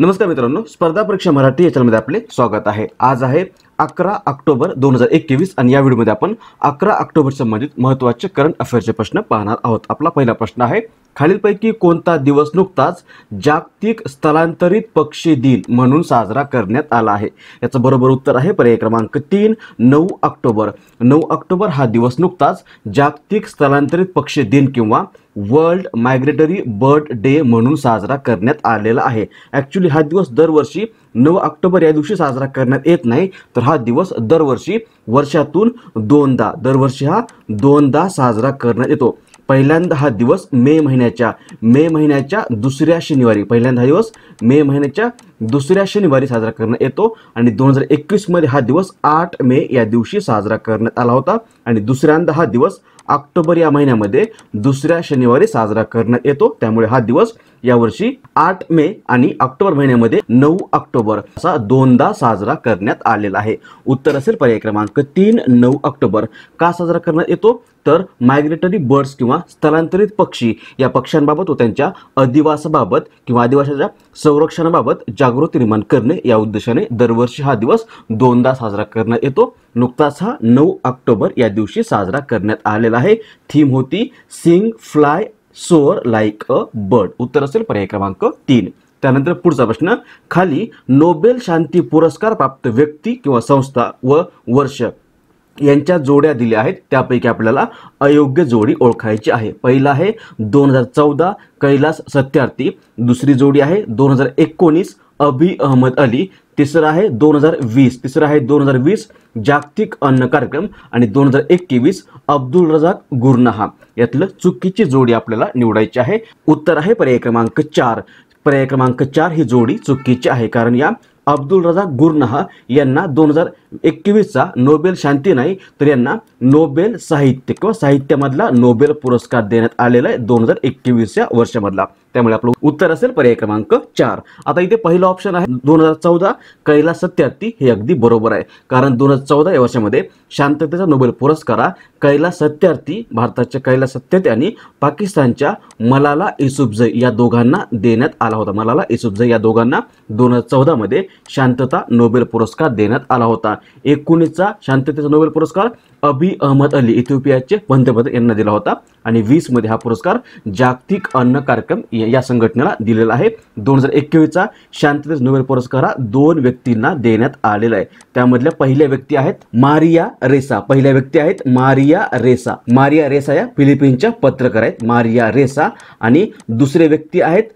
नमस्कार मित्रांनो स्पर्धा परीक्षा मराठी या आपले स्वागत आहे आज आहे अकरा ऑक्टोबर दोन हजार एकवीस आणि या व्हिडिओमध्ये आपण अकरा ऑक्टोबर संबंधित महत्वाचे करंट अफेअरचे प्रश्न पाहणार आहोत आपला पहिला प्रश्न आहे खालीलपैकी कोणता दिवस नुकताच जागतिक स्थलांतरित पक्षी दिन म्हणून साजरा करण्यात आला आहे याचं बरोबर उत्तर आहे पर्याय क्रमांक तीन नऊ ऑक्टोबर नऊ ऑक्टोबर हा दिवस नुकताच जागतिक स्थलांतरित पक्षी दिन किंवा वर्ल्ड मायग्रेटरी बर्ड डे म्हणून साजरा करण्यात आलेला आहे ॲक्च्युली हा दिवस दरवर्षी नऊ ऑक्टोबर या दिवशी साजरा करण्यात येत नाही तर हा हा दिवस दरवर्षी वर्षातून दोनदा दरवर्षी हा दोनदा साजरा करण्यात येतो पहिल्यांदा हा दिवस मे महिन्याच्या मे महिन्याच्या दुसऱ्या शनिवारी पहिल्यांदा हा दिवस मे महिन्याच्या दुसऱ्या शनिवारी साजरा करण्यात येतो आणि दोन हजार एकवीसमध्ये हा दिवस आठ मे या दिवशी साजरा करण्यात आला होता आणि दुसऱ्यांदा हा दिवस ऑक्टोबर या महिन्यामध्ये दुसऱ्या शनिवारी साजरा करण्यात येतो त्यामुळे हा दिवस यावर्षी आठ मे आणि ऑक्टोबर महिन्यामध्ये नऊ ऑक्टोबर असा दोनदा साजरा करण्यात आलेला आहे उत्तर असेल पर्याय क्रमांक तीन नऊ ऑक्टोबर का साजरा करण्यात येतो तर मायग्रेटरी बर्ड्स किंवा स्थलांतरित पक्षी या पक्ष्यांबाबत व त्यांच्या अधिवासाबाबत किंवा अधिवासाच्या संरक्षणाबाबत जागृती निर्माण करणे या उद्देशाने दरवर्षी हा दिवस दोनदा साजरा करण्यात येतो नुकताच हा नऊ ऑक्टोबर या दिवशी साजरा करण्यात आलेला आहे थीम होती sing fly soar like a bird उत्तर असेल पर्याय क्रमांक तीन त्यानंतर पुढचा प्रश्न खाली नोबेल शांती पुरस्कार प्राप्त व्यक्ती किंवा संस्था व वर्ष यांच्या जोड्या दिल्या आहेत त्यापैकी आपल्याला अयोग्य जोडी ओळखायची आहे पहिला आहे दोन हजार चौदा कैलास सत्यार्थी दुसरी जोडी आहे दोन हजार एकोणीस अभी अहमद अली तिसरा आहे दोन हजार वीस तिसरा आहे दोन हजार वीस जागतिक अन्न कार्यक्रम आणि दोन हजार एकवीस अब्दुल रजाक गुरनाहा यातलं चुकीची जोडी आपल्याला निवडायची आहे उत्तर आहे पर्याय क्रमांक चार पर्याय क्रमांक चार ही जोडी चुकीची आहे कारण या अब्दुल रजाक गुरनाहा यांना दोन हजार एकवीसचा नोबेल शांती नाही तर यांना नोबेल साहित्य किंवा साहित्यामधला नोबेल पुरस्कार देण्यात आलेला आहे दोन हजार एकवीसच्या वर्षामधला त्यामुळे आपलं उत्तर असेल पर्याय क्रमांक चार आता इथे पहिलं ऑप्शन आहे दोन हजार चौदा कैलास सत्यार्थी हे अगदी बरोबर आहे कारण दोन हजार चौदा या वर्षामध्ये शांततेचा नोबेल पुरस्कार कैला सत्यार्थी भारताच्या कैला सत्यार्थी आणि पाकिस्तानच्या मलाला इसुफजय या दोघांना देण्यात आला होता मलाला इसुफजय या दोघांना दोन हजार चौदामध्ये शांतता नोबेल पुरस्कार देण्यात आला होता एकोणीसचा शांततेचा नोबेल पुरस्कार अबी अहमद अली इथिओपियाचे पंतप्रधान यांना दिला होता आणि वीसमध्ये हा पुरस्कार जागतिक अन्न कार्यक्रम या संघटनेला दिलेला आहे दोन हजार एकवीसचा शांततेस नोबेल पुरस्कार हा दोन व्यक्तींना देण्यात आलेला आहे त्यामधल्या पहिल्या व्यक्ती आहेत मारिया रेसा पहिल्या व्यक्ती आहेत मारिया रेसा मारिया रेसा या फिलिपिन्सच्या पत्रकार आहेत मारिया रेसा आणि दुसरे व्यक्ती आहेत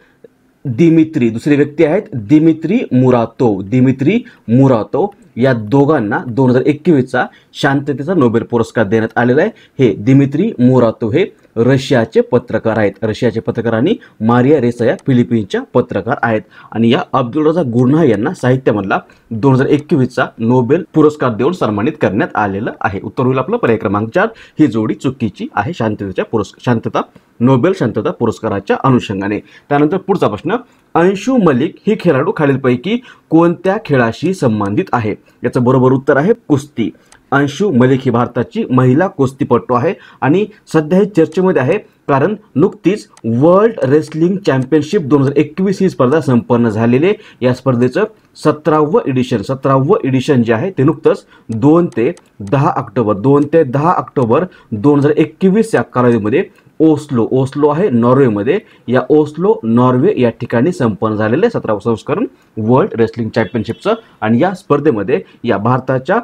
दिमित्री दुसरी व्यक्ती आहेत दिमित्री मुरातो दिमित्री मुरातो या दोघांना दोन हजार एकवीसचा शांततेचा नोबेल पुरस्कार देण्यात आलेला आहे हे दिमित्री मुरातो हे रशियाचे पत्रकार आहेत रशियाचे पत्रकार आणि मारिया रेसा या फिलिपिन्सच्या पत्रकार आहेत आणि या अब्दुल रजा गुरना यांना साहित्यामधला दोन हजार एकवीसचा नोबेल पुरस्कार देऊन सन्मानित करण्यात आलेलं आहे उत्तर होईल आपलं पर्याय क्रमांक चार ही जोडी चुकीची आहे शांततेच्या पुरस्कार शांतता नोबेल शांतता पुरस्काराच्या अनुषंगाने त्यानंतर पुढचा प्रश्न अंशु मलिक ही खेळाडू खालीलपैकी कोणत्या खेळाशी संबंधित आहे याचं बरोबर उत्तर आहे कुस्ती अंशु मलिक ही भारताची महिला कुस्तीपटू आहे आणि सध्या हे चर्चेमध्ये आहे कारण नुकतीच वर्ल्ड रेसलिंग चॅम्पियनशिप दोन हजार एकवीस ही स्पर्धा संपन्न झालेली आहे या स्पर्धेचं सतरावं एडिशन सतरावं एडिशन जे आहे ते नुकतंच दोन ते दहा ऑक्टोबर दोन ते दहा ऑक्टोबर दोन हजार एकवीस या कालावधीमध्ये ओस्लो ओस्लो आहे नॉर्वेमध्ये या ओस्लो नॉर्वे या ठिकाणी संपन्न झालेलं आहे सतरावं संस्करण वर्ल्ड रेसलिंग चॅम्पियनशिपचं आणि या स्पर्धेमध्ये या भारताच्या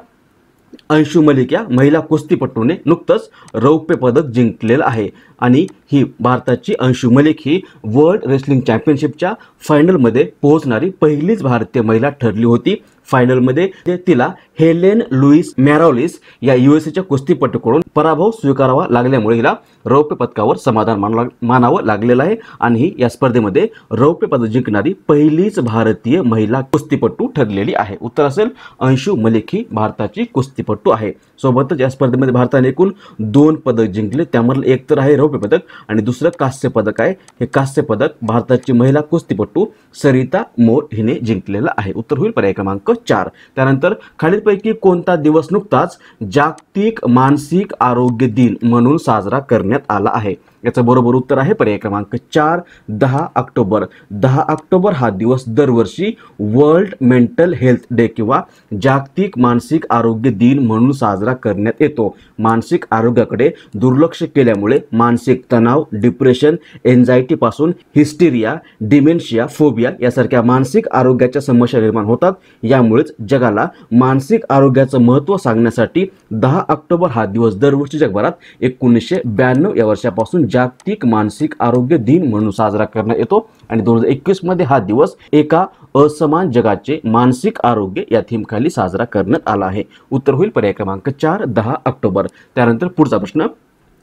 अंशु मलिक या महिला कुस्तीपटूने नुकतंच रौप्य पदक जिंकलेलं आहे आणि ही भारताची अंशु मलिक ही वर्ल्ड रेसलिंग चॅम्पियनशिपच्या फायनलमध्ये पोहोचणारी पहिलीच भारतीय महिला ठरली होती फायनलमध्ये तिला हेलेन लुईस मॅरॉलिस या युएसएच्या कुस्तीपटूकडून पराभव स्वीकारावा लागल्यामुळे हिला रौप्य पदकावर समाधान मानावं लागलेलं आहे आणि ही या स्पर्धेमध्ये रौप्य पदक जिंकणारी पहिलीच भारतीय महिला कुस्तीपटू ठरलेली आहे उत्तर असेल अंशु मलिक ही भारताची कुस्तीपटू आहे सोबतच या स्पर्धेमध्ये भारताने एकूण दोन पदक जिंकले त्यामधलं एक तर आहे रौप्य पदक आणि दुसरं कांस्य पदक आहे हे कांस्य पदक भारताची महिला कुस्तीपटू सरिता मोर हिने जिंकलेलं आहे उत्तर होईल पर्याय क्रमांक चार त्यानंतर खालीलपैकी कोणता दिवस नुकताच जागतिक मानसिक आरोग्य दिन म्हणून साजरा करण्यात आला आहे याचं बरोबर उत्तर आहे पर्याय क्रमांक चार दहा ऑक्टोबर दहा ऑक्टोबर हा दिवस दरवर्षी वर्ल्ड मेंटल हेल्थ डे किंवा जागतिक मानसिक आरोग्य दिन म्हणून साजरा करण्यात येतो मानसिक आरोग्याकडे दुर्लक्ष केल्यामुळे मानसिक तणाव डिप्रेशन एन्झायटीपासून हिस्टेरिया डिमेन्शिया फोबिया यासारख्या मानसिक आरोग्याच्या समस्या निर्माण होतात यामुळेच जगाला मानसिक आरोग्याचं महत्त्व सांगण्यासाठी दहा ऑक्टोबर हा दिवस दरवर्षी जगभरात एकोणीसशे ब्याण्णव या वर्षापासून जागतिक मानसिक आरोग्य दिन म्हणून साजरा करण्यात येतो आणि दोन हजार मध्ये हा दिवस एका असमान जगाचे मानसिक आरोग्य या थीमखाली साजरा करण्यात आला आहे उत्तर होईल पर्याय क्रमांक चार दहा ऑक्टोबर त्यानंतर पुढचा प्रश्न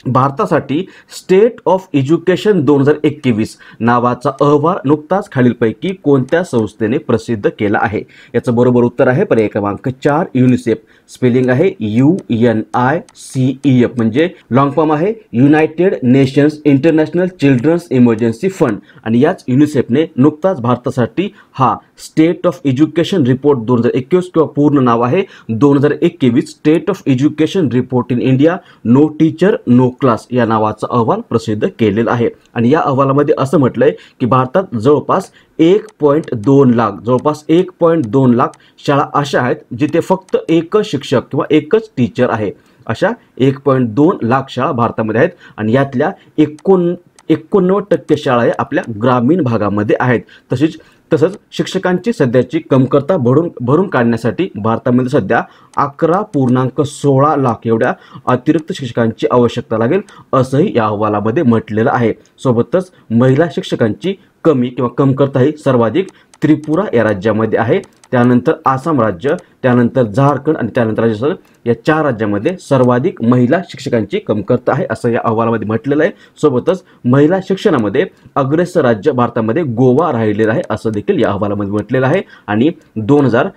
भारतासाठी स्टेट ऑफ एज्युकेशन दोन हजार एकवीस नावाचा अहवाल नुकताच खालीलपैकी कोणत्या संस्थेने प्रसिद्ध केला आहे याचं बरोबर उत्तर आहे पर्याय क्रमांक चार युनिसेफ स्पेलिंग आहे U N I C E F म्हणजे लॉंग फॉर्म आहे United Nations International Children's Emergency Fund आणि याच युनिसेफने नुकताच भारतासाठी हा स्टेट ऑफ एज्युकेशन रिपोर्ट दोन हजार एकवीस किंवा पूर्ण नाव आहे दोन हजार एकवीस state of education report in India no teacher no class या नावाचा अहवाल प्रसिद्ध केलेला आहे आणि या अहवालामध्ये असं म्हटलं आहे की भारतात जवळपास एक पॉईंट दोन लाख जवळपास एक पॉईंट दोन लाख शाळा अशा आहेत जिथे फक्त एकच शिक्षक किंवा एकच टीचर आहे अशा एक पॉईंट दोन लाख शाळा भारतामध्ये आहेत आणि यातल्या एकोण एकोणनव्वद टक्के शाळा आपल्या ग्रामीण भागामध्ये आहेत तसेच तसंच शिक्षकांची सध्याची कमतरता भरून भरून काढण्यासाठी भारतामध्ये सध्या अकरा पूर्णांक सोळा लाख एवढ्या अतिरिक्त शिक्षकांची आवश्यकता लागेल असंही या अहवालामध्ये म्हटलेलं आहे सोबतच महिला शिक्षकांची कमी किंवा कमतरता ही सर्वाधिक त्रिपुरा या राज्यामध्ये आहे त्यानंतर आसाम राज्य त्यानंतर झारखंड आणि त्यानंतर राजस्थान या चार राज्यामध्ये सर्वाधिक महिला शिक्षकांची कमतरता आहे असं या अहवालामध्ये म्हटलेलं आहे सोबतच महिला शिक्षणामध्ये अग्रेसर राज्य भारतामध्ये गोवा राहिलेलं आहे असं देखील या अहवालामध्ये म्हटलेलं आहे आणि दोन हजार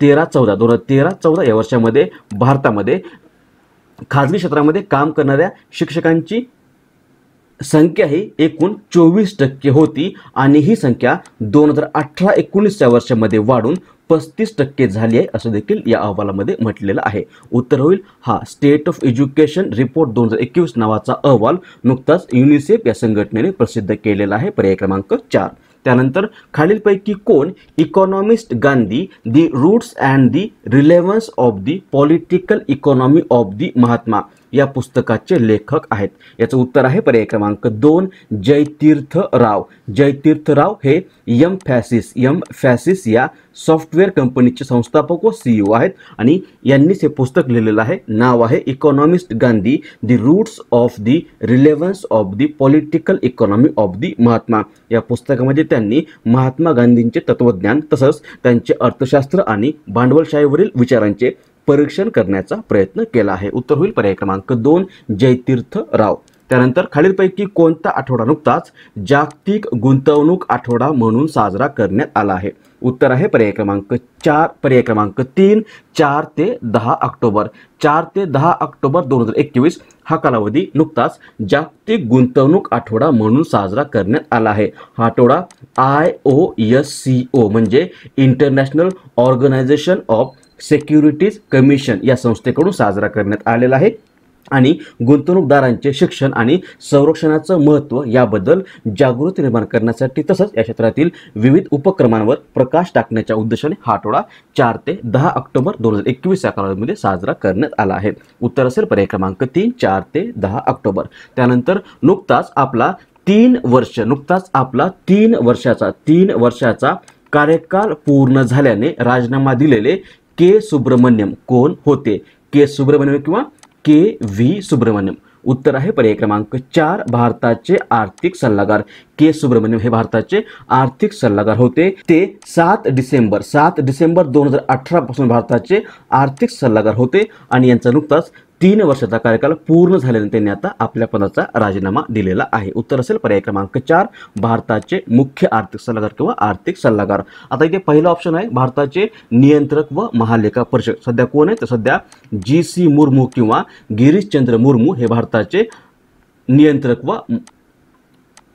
तेरा चौदा दोन हजार तेरा चौदा या वर्षामध्ये भारतामध्ये खाजगी क्षेत्रामध्ये काम करणाऱ्या शिक्षकांची संख्या ही एकूण चोवीस टक्के होती आणि ही संख्या दोन हजार अठरा एकोणीसच्या वर्षामध्ये वाढून पस्तीस टक्के झाली आहे असं देखील या अहवालामध्ये म्हटलेलं आहे उत्तर होईल हा स्टेट ऑफ एज्युकेशन रिपोर्ट दोन हजार एकवीस नावाचा अहवाल नुकताच युनिसेफ या संघटनेने प्रसिद्ध केलेला आहे पर्याय क्रमांक चार त्यानंतर खालीलपैकी कोण economist Gandhi the roots and the relevance of the political economy of the Mahatma या पुस्तकाचे लेखक आहेत याचं उत्तर आहे पर्याय क्रमांक दोन जयतीर्थ राव जयतीर्थ राव हे यम फॅसिस यम फॅसिस या सॉफ्टवेअर कंपनीचे संस्थापक व सीईओ e आहेत आणि यांनीच हे पुस्तक लिहिलेलं आहे नाव आहे economist Gandhi the roots of the relevance of the political economy of the Mahatma या पुस्तकामध्ये त्यांनी महात्मा गांधींचे तत्वज्ञान तसंच त्यांचे अर्थशास्त्र आणि भांडवलशाहीवरील विचारांचे परीक्षण करण्याचा प्रयत्न केला आहे उत्तर होईल पर्याय क्रमांक दोन जयतीर्थ राव त्यानंतर खालीलपैकी कोणता आठवडा नुकताच जागतिक गुंतवणूक आठवडा म्हणून साजरा करण्यात आला आहे उत्तर आहे पर्याय क्रमांक चार पर्याय क्रमांक तीन चार ते दहा ऑक्टोबर चार ते दहा ऑक्टोबर दोन हजार एकवीस हा कालावधी नुकताच जागतिक गुंतवणूक आठवडा म्हणून साजरा करण्यात आला आहे हा आठवडा I O S C O म्हणजे international organisation of securities commission या संस्थेकडून साजरा करण्यात आलेला आहे आणि गुंतवणूकदारांचे शिक्षण आणि संरक्षणाचं महत्त्व याबद्दल जागृती निर्माण करण्यासाठी तसंच या क्षेत्रातील विविध उपक्रमांवर प्रकाश टाकण्याच्या उद्देशाने हा आठवडा चार ते दहा ऑक्टोबर दोन हजार एकवीस या कालावधीमध्ये साजरा करण्यात आला आहे उत्तर असेल पर्याय क्रमांक तीन चार ते दहा ऑक्टोबर त्यानंतर नुकताच आपला तीन वर्ष नुकताच आपला तीन वर्षाचा तीन वर्षाचा कार्यकाल पूर्ण झाल्याने राजीनामा दिलेले के सुब्रमण्यम कोण होते के सुब्रमण्यम किंवा के व्ही सुब्रमण्यम उत्तर आहे पर्याय क्रमांक चार भारताचे आर्थिक सल्लागार के सुब्रमण्यम हे भारताचे आर्थिक सल्लागार होते ते सात डिसेंबर सात डिसेंबर दोन हजार अठरा पासून भारताचे आर्थिक सल्लागार होते आणि यांचा नुकताच तीन वर्षाचा कार्यकाल पूर्ण झाल्याने त्यांनी आता आपल्या पदाचा राजीनामा दिलेला आहे उत्तर असेल पर्याय क्रमांक चार भारताचे मुख्य आर्थिक सल्लागार किंवा आर्थिक सल्लागार आता इथे पहिला ऑप्शन आहे भारताचे नियंत्रक व महालेखा परिषद सध्या कोण आहे तर सध्या जी सी मुर्मू किंवा गिरीशचंद्र मुर्मू हे भारताचे नियंत्रक व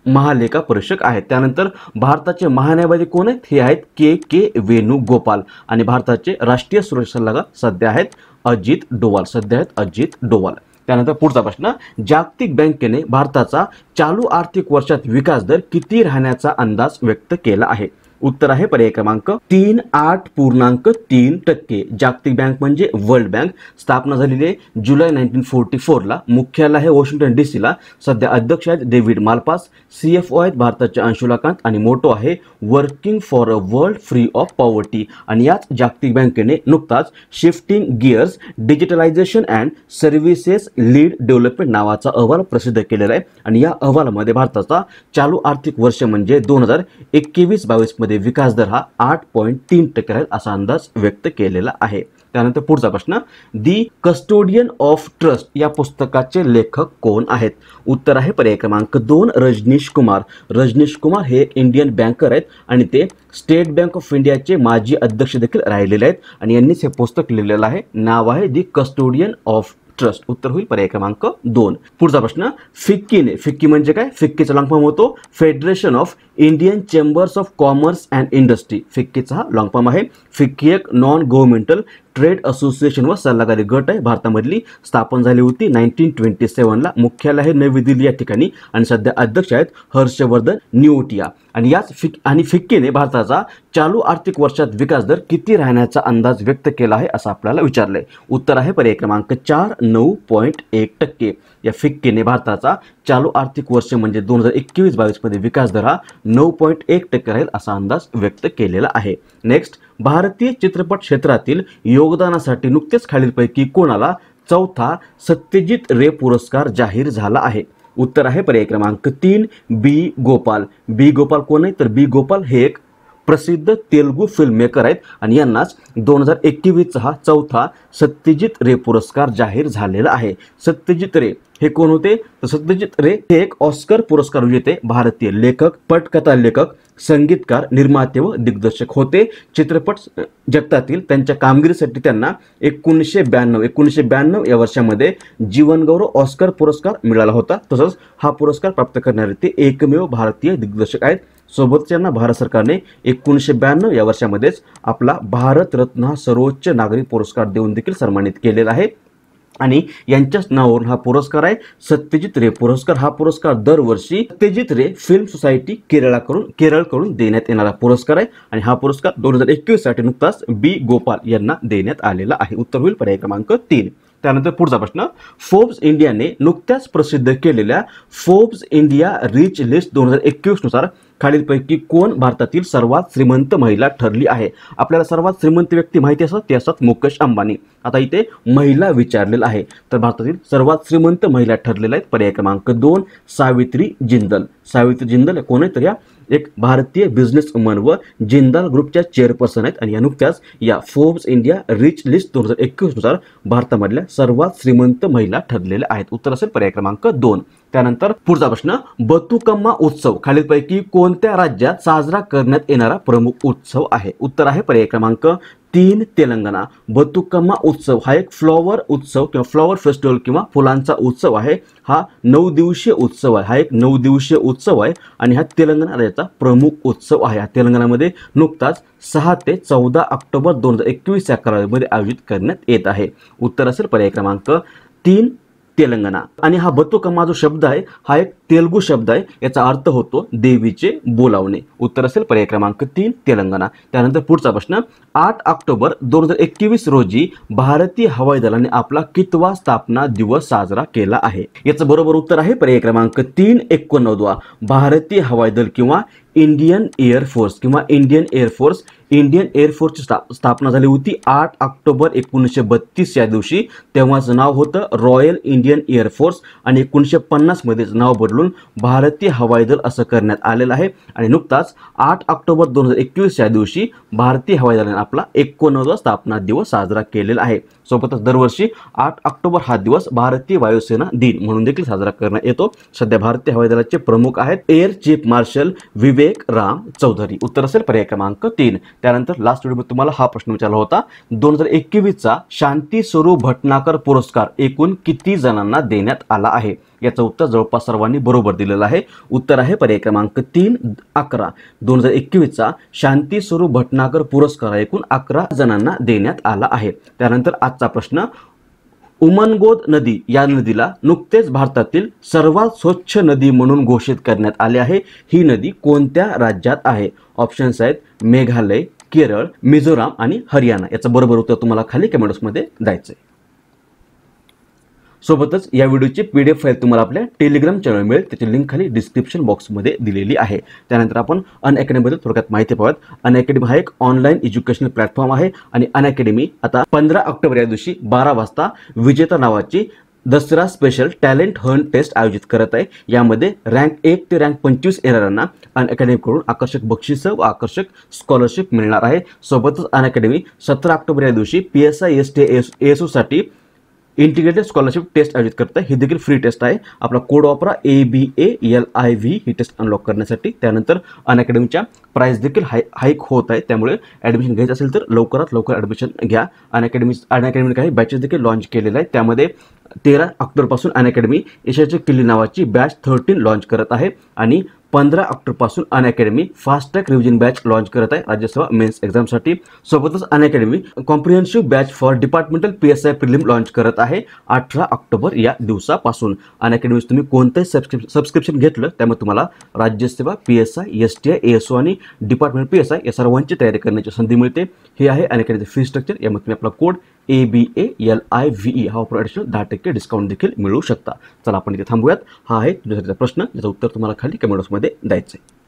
महालेखा परीक्षक आहेत त्यानंतर भारताचे महान्यायवादी कोण आहेत हे आहेत के के वेणुगोपाल आणि भारताचे राष्ट्रीय सुरक्षा सल्लागार सध्या आहेत अजित डोवाल सध्या आहेत अजित डोवाल त्यानंतर पुढचा प्रश्न जागतिक बँकेने भारताचा चालू आर्थिक वर्षात विकास दर किती राहण्याचा अंदाज व्यक्त केला आहे उत्तर आहे पर्याय क्रमांक तीन आठ पूर्णांक तीन टक्के जागतिक बँक म्हणजे वर्ल्ड बँक स्थापना झालेली आहे जुलै नाईन्टीन फोर्टी फोरला मुख्यालय आहे वॉशिंग्टन डी ला सध्या अध्यक्ष आहेत David Malpass C F O आहेत भारताचे अंशुलाकांत आणि मोटो आहे working for a world free of poverty आणि याच जागतिक बँकेने नुकताच shifting gears digitalisation and services lead development नावाचा अहवाल प्रसिद्ध केलेला आहे आणि या अहवालामध्ये भारताचा चालू आर्थिक वर्ष म्हणजे दोन हजार एकवीस बावीसमध्ये देशामध्ये विकास दर हा आठ पॉईंट तीन टक्के असा अंदाज व्यक्त केलेला आहे त्यानंतर पुढचा प्रश्न दी कस्टोडियन ऑफ ट्रस्ट या पुस्तकाचे लेखक कोण आहेत उत्तर आहे पर्याय क्रमांक दोन रजनीश कुमार रजनीश कुमार हे इंडियन बँकर आहेत आणि ते स्टेट बँक ऑफ इंडियाचे माजी अध्यक्ष देखील राहिलेले आहेत आणि यांनीच हे पुस्तक लिहिलेलं आहे नाव आहे दी कस्टोडियन ऑफ ट्रस्ट उत्तर होईल पर्याय क्रमांक दोन पुढचा प्रश्न फिक्कीने फिक्की म्हणजे काय फिक्कीचा लॉंग फॉर्म होतो federation of Indian chambers of commerce and industry फिक्कीचा हा लॉंग फॉर्म आहे फिक्की एक नॉन गव्हर्मेंटल ट्रेड असोसिएशन व सल्लागारी गट आहे भारतामधली स्थापन झाली होती नाईनटीन ट्वेंटी सेव्हनला मुख्यालय आहे नवी दिल्ली या ठिकाणी आणि सध्या अध्यक्ष आहेत हर्षवर्धन न्यूटिया आणि याच फिक आणि फिक्कीने भारताचा चालू आर्थिक वर्षात विकास दर किती राहण्याचा अंदाज व्यक्त केला आहे असं आपल्याला विचारलंय उत्तर आहे पर्याय क्रमांक चार नऊ पॉईंट एक टक्के या फिक्कीने भारताचा चालू आर्थिक वर्ष म्हणजे दोन हजार एकवीस बावीसमध्ये विकास दर हा नऊ पॉईंट एक टक्के राहील असा अंदाज व्यक्त केलेला आहे नेक्स्ट भारतीय चित्रपट क्षेत्रातील योगदानासाठी नुकतेच खालीलपैकी कोणाला चौथा सत्यजित रे पुरस्कार जाहीर झाला आहे उत्तर आहे पर्याय क्रमांक तीन बी गोपाल बी गोपाल कोण आहे तर बी गोपाल हे एक प्रसिद्ध तेलुगू फिल्ममेकर आहेत आणि यांनाच दोन हजार एकवीसचा हा चौथा सत्यजित रे पुरस्कार जाहीर झालेला आहे सत्यजित रे हे कोण होते तर सत्यजित रे हे एक ऑस्कर पुरस्कार विजेते भारतीय लेखक पटकथा लेखक संगीतकार निर्माते व दिग्दर्शक होते चित्रपट जगतातील त्यांच्या कामगिरीसाठी त्यांना एकोणीसशे ब्याण्णव एकोणीसशे ब्याण्णव या वर्षामध्ये जीवनगौरव ऑस्कर पुरस्कार मिळाला होता तसंच हा पुरस्कार प्राप्त करणारे ते एकमेव भारतीय दिग्दर्शक आहेत यांना भारत सरकारने एकोणीसशे ब्याण्णव या वर्षामध्येच आपला भारतरत्न हा सर्वोच्च नागरी पुरस्कार देऊन देखील सन्मानित केलेला आहे आणि यांच्याच नावावरून हा पुरस्कार आहे सत्यजित रे पुरस्कार हा पुरस्कार दरवर्षी सत्यजित रे फिल्म सोसायटी केरळाकडून केरळकडून देण्यात येणारा पुरस्कार आहे आणि हा पुरस्कार दोन हजार साठी नुकताच बी गोपाल यांना देण्यात आलेला आहे उत्तर होईल पर्याय क्रमांक तीन त्यानंतर पुढचा प्रश्न फोर्ब्स इंडियाने नुकत्याच प्रसिद्ध केलेल्या फोर्ब्स इंडिया रिच लिस्ट दोन हजार एकवीसनुसार खालीलपैकी कोण भारतातील सर्वात श्रीमंत महिला ठरली आहे आपल्याला सर्वात श्रीमंत व्यक्ती माहिती असतात ते असतात मुकेश अंबानी आता इथे महिला विचारलेलं आहे तर भारतातील सर्वात श्रीमंत महिला ठरलेल्या आहेत पर्याय क्रमांक दोन सावित्री जिंदल सावित्री जिंदल कोण आहे तर या एक भारतीय बिझनेस वुमन व जिंदाल ग्रुपच्या चेअरपर्सन आहेत आणि या नुकत्याच या फोर्ब्स इंडिया रिच लिस्ट दोन हजार एकवीसनुसार भारतामधल्या सर्वात श्रीमंत महिला ठरलेल्या आहेत उत्तर असेल पर्याय क्रमांक दोन त्यानंतर पुढचा प्रश्न बतुकम्मा उत्सव खालीलपैकी कोणत्या राज्यात साजरा करण्यात येणारा प्रमुख उत्सव आहे उत्तर आहे पर्याय क्रमांक तीन तेलंगणा बतुकम्मा उत्सव हा एक फ्लॉवर उत्सव किंवा फ्लॉवर फेस्टिवल किंवा फुलांचा उत्सव आहे हा नऊ दिवसीय उत्सव आहे हा एक नऊ दिवसीय उत्सव आहे आणि हा तेलंगणा राज्याचा प्रमुख उत्सव आहे हा तेलंगणामध्ये नुकताच सहा ते चौदा ऑक्टोबर दोन हजार एकवीस या कालावधीमध्ये आयोजित करण्यात येत आहे उत्तर असेल पर्याय क्रमांक तीन तेलंगणा आणि हा बतुकम्मा जो शब्द आहे हा एक तेलगू शब्द आहे याचा अर्थ होतो देवीचे बोलावणे उत्तर असेल पर्याय क्रमांक तीन तेलंगणा त्यानंतर पुढचा प्रश्न आठ ऑक्टोबर दोन हजार एकवीस रोजी भारतीय हवाई दलाने आपला कितवा स्थापना दिवस साजरा केला आहे याचं बरोबर उत्तर आहे पर्याय क्रमांक तीन एकोणनव्वदवा भारतीय हवाई दल किंवा इंडियन एअरफोर्स किंवा इंडियन एअरफोर्स इंडियन एअरफोर्सची स्था स्थापना झाली होती आठ ऑक्टोबर एकोणीसशे बत्तीस या दिवशी तेव्हाचं नाव होतं रॉयल इंडियन एअरफोर्स आणि एकोणीसशे मध्येच नाव बदलून भारतीय हवाई दल असं करण्यात आलेलं आहे आणि नुकताच आठ ऑक्टोबर दोन हजार एकवीस या दिवशी भारतीय हवाई दलाने आपला एकोणवदा स्थापना दिवस साजरा केलेला आहे सोबतच दरवर्षी आठ ऑक्टोबर हा दिवस भारतीय वायुसेना दिन म्हणून देखील साजरा करण्यात येतो सध्या भारतीय हवाई दलाचे प्रमुख आहेत air chief marshal Vivek Ram Chaudhari उत्तर असेल पर्याय क्रमांक तीन त्यानंतर लास्ट व्हिडिओ तुम्हाला हा प्रश्न विचारला होता दोन हजार एकवीसचा शांती स्वरूप भटनाकर पुरस्कार एकूण किती जणांना देण्यात आला आहे याचं उत्तर जवळपास सर्वांनी बरोबर दिलेलं आहे उत्तर आहे पर्याय क्रमांक तीन अकरा दोन हजार एकवीसचा शांती स्वरूप भटनाकर पुरस्कार एकूण अकरा जणांना देण्यात आला आहे त्यानंतर आज आजचा प्रश्न उमनगोद नदी या नदीला नुकतेच भारतातील सर्वात स्वच्छ नदी म्हणून घोषित करण्यात आले आहे ही नदी कोणत्या राज्यात आहे ऑप्शन्स आहेत मेघालय केरळ मिझोराम आणि हरियाणा याचं बरोबर उत्तर तुम्हाला खाली कमेंट्समध्ये द्यायचं आहे सोबतच या व्हिडिओची पी डी एफ फाईल तुम्हाला आपल्या टेलिग्राम चॅनल मिळेल त्याची लिंक खाली डिस्क्रिप्शन बॉक्समध्ये दिलेली आहे त्यानंतर आपण अनअकॅडमीबद्दल थोडक्यात माहिती पाहत अनअकॅडमी हा एक ऑनलाईन एज्युकेशनल प्लॅटफॉर्म आहे आणि अनअकॅडमी आता पंधरा ऑक्टोबर या दिवशी बारा वाजता विजेता नावाची दसरा स्पेशल टॅलेंट हर्न टेस्ट आयोजित करत आहे यामध्ये रँक एक ते रँक पंचवीस येणाऱ्यांना अनअकॅडमीकडून आकर्षक बक्षिस व आकर्षक स्कॉलरशिप मिळणार आहे सोबतच अनअकॅडमी सतरा ऑक्टोबर या दिवशी P S I S T S एसओसाठी इंटिग्रेटेड स्कॉलरशिप टेस्ट आयोजित करत आहे ही देखील फ्री टेस्ट आहे आपला कोड वापरा A B A L I V ही टेस्ट अनलॉक करण्यासाठी त्यानंतर अनअकॅडमीच्या प्राईस देखील हाय हाईक होत आहे त्यामुळे ॲडमिशन घ्यायचं असेल तर लवकरात लवकर ॲडमिशन घ्या अनअकॅडमी अनअकॅडमीने काही बॅचेस देखील लॉन्च केलेले आहे त्यामध्ये तेरा ऑक्टोबरपासून अनअकॅडमी एशियाच्या किल्ली नावाची बॅच थर्टीन लॉन्च करत आहे आणि पंधरा ऑक्टोबरपासून Unacademy fast track revision batch launch करत आहे राज्यसभा मेन्स एक्झामसाठी सोबतच Unacademy comprehensive batch for departmental P S I prelim launch करत आहे अठरा ऑक्टोबर या दिवसापासून अनअकॅडमी तुम्ही कोणतंही सबस्क्रिप्शन सबस्क्रिप्शन घेतलं त्यामुळे तुम्हाला Rajyaseva P S I S T I S O आणि डिपार्टमेंट पी एस आय या सर्वांची तयारी करण्याची संधी मिळते हे आहे अनअकॅडमीचं फी स्ट्रक्चर यामध्ये तुम्ही आपला code A B A L I V E हा ऑफर ॲडिशनल दहा टक्के डिस्काउंट देखील मिळू शकता चला आपण इथे थांबूयात हा आहे तुझ्यासाठीचा प्रश्न ज्याचं उत्तर तुम्हाला खाली कमेंट बॉक्समध्ये द्यायचं आहे